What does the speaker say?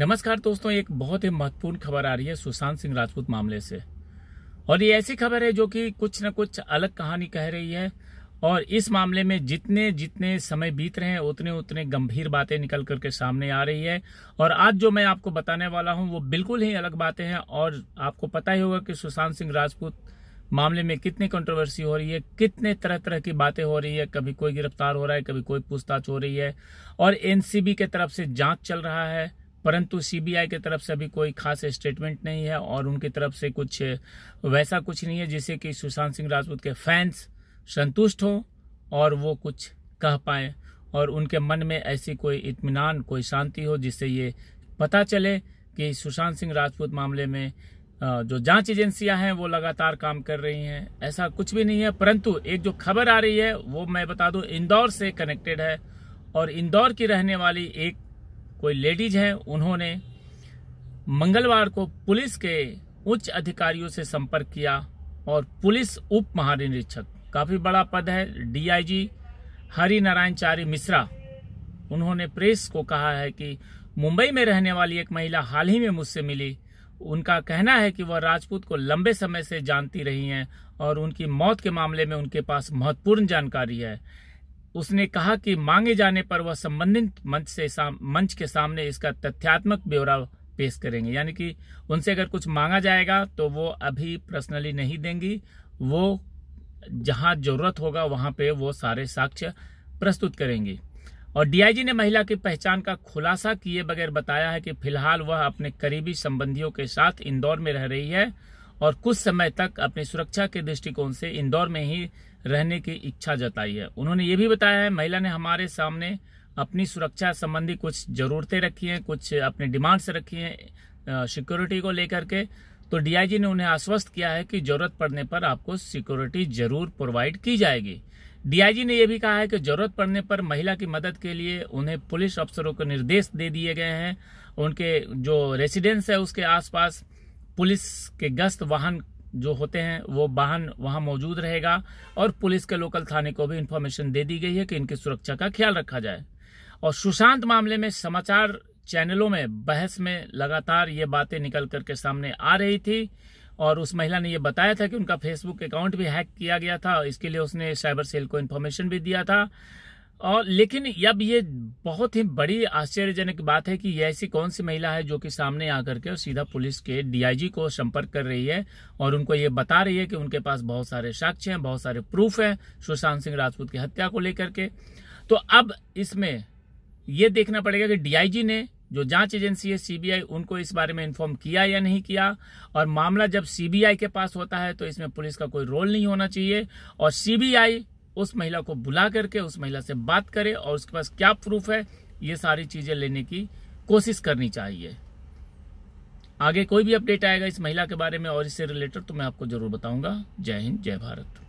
नमस्कार दोस्तों एक बहुत ही महत्वपूर्ण खबर आ रही है सुशांत सिंह राजपूत मामले से और ये ऐसी खबर है जो कि कुछ न कुछ अलग कहानी कह रही है और इस मामले में जितने जितने समय बीत रहे हैं उतने उतने गंभीर बातें निकल करके सामने आ रही है और आज जो मैं आपको बताने वाला हूं वो बिल्कुल ही अलग बातें हैं और आपको पता ही होगा कि सुशांत सिंह राजपूत मामले में कितनी कंट्रोवर्सी हो रही है कितने तरह तरह की बातें हो रही है कभी कोई गिरफ्तार हो रहा है कभी कोई पूछताछ हो रही है और एनसीबी के तरफ से जांच चल रहा है परंतु सीबीआई की तरफ से अभी कोई खास स्टेटमेंट नहीं है और उनकी तरफ से कुछ वैसा कुछ नहीं है जिससे कि सुशांत सिंह राजपूत के फैंस संतुष्ट हों और वो कुछ कह पाए और उनके मन में ऐसी कोई इत्मीनान कोई शांति हो जिससे ये पता चले कि सुशांत सिंह राजपूत मामले में जो जांच एजेंसियां हैं वो लगातार काम कर रही हैं ऐसा कुछ भी नहीं है परंतु एक जो खबर आ रही है वो मैं बता दूं इंदौर से कनेक्टेड है और इंदौर की रहने वाली एक कोई लेडीज हैं उन्होंने मंगलवार को पुलिस के उच्च अधिकारियों से संपर्क किया और पुलिस उप महानिरीक्षक काफी बड़ा पद है डीआईजी हरि नारायण चारी मिश्रा उन्होंने प्रेस को कहा है कि मुंबई में रहने वाली एक महिला हाल ही में मुझसे मिली उनका कहना है कि वह राजपूत को लंबे समय से जानती रही हैं और उनकी मौत के मामले में उनके पास महत्वपूर्ण जानकारी है उसने कहा कि मांगे जाने पर वह संबंधित मंच से मंच के सामने इसका तथ्यात्मक ब्यौरा पेश करेंगे यानी कि उनसे अगर कुछ मांगा जाएगा तो वो अभी पर्सनली नहीं देंगी वो जहां जरूरत होगा वहां पे वो सारे साक्ष्य प्रस्तुत करेंगी और डीआईजी ने महिला की पहचान का खुलासा किए बगैर बताया है कि फिलहाल वह अपने करीबी संबंधियों के साथ इंदौर में रह रही है और कुछ समय तक अपनी सुरक्षा के दृष्टिकोण से इंदौर में ही रहने की इच्छा जताई है उन्होंने ये भी बताया है महिला ने हमारे सामने अपनी सुरक्षा संबंधी कुछ ज़रूरतें रखी हैं कुछ अपने डिमांड्स रखी हैं सिक्योरिटी को लेकर के तो डीआईजी ने उन्हें आश्वस्त किया है कि जरूरत पड़ने पर आपको सिक्योरिटी जरूर प्रोवाइड की जाएगी डीआईजी ने यह भी कहा है कि जरूरत पड़ने पर महिला की मदद के लिए उन्हें पुलिस अफसरों को निर्देश दे दिए गए हैं उनके जो रेसिडेंस है उसके आसपास पुलिस के गश्त वाहन जो होते हैं वो वाहन वहां मौजूद रहेगा और पुलिस के लोकल थाने को भी इन्फॉर्मेशन दे दी गई है कि इनकी सुरक्षा का ख्याल रखा जाए और सुशांत मामले में समाचार चैनलों में बहस में लगातार ये बातें निकल करके सामने आ रही थी और उस महिला ने यह बताया था कि उनका फेसबुक अकाउंट भी हैक किया गया था इसके लिए उसने साइबर सेल को इन्फॉर्मेशन भी दिया था और लेकिन अब ये बहुत ही बड़ी आश्चर्यजनक बात है कि यह ऐसी कौन सी महिला है जो कि सामने आकर के और सीधा पुलिस के डीआईजी को संपर्क कर रही है और उनको ये बता रही है कि उनके पास बहुत सारे साक्ष्य हैं बहुत सारे प्रूफ हैं सुशांत सिंह राजपूत की हत्या को लेकर के तो अब इसमें ये देखना पड़ेगा कि डीआईजी ने जो जांच एजेंसी है सीबीआई उनको इस बारे में इन्फॉर्म किया या नहीं किया और मामला जब सीबीआई के पास होता है तो इसमें पुलिस का कोई रोल नहीं होना चाहिए और सीबीआई उस महिला को बुला करके उस महिला से बात करे और उसके पास क्या प्रूफ है ये सारी चीजें लेने की कोशिश करनी चाहिए आगे कोई भी अपडेट आएगा इस महिला के बारे में और इससे रिलेटेड तो मैं आपको जरूर बताऊंगा जय हिंद जय भारत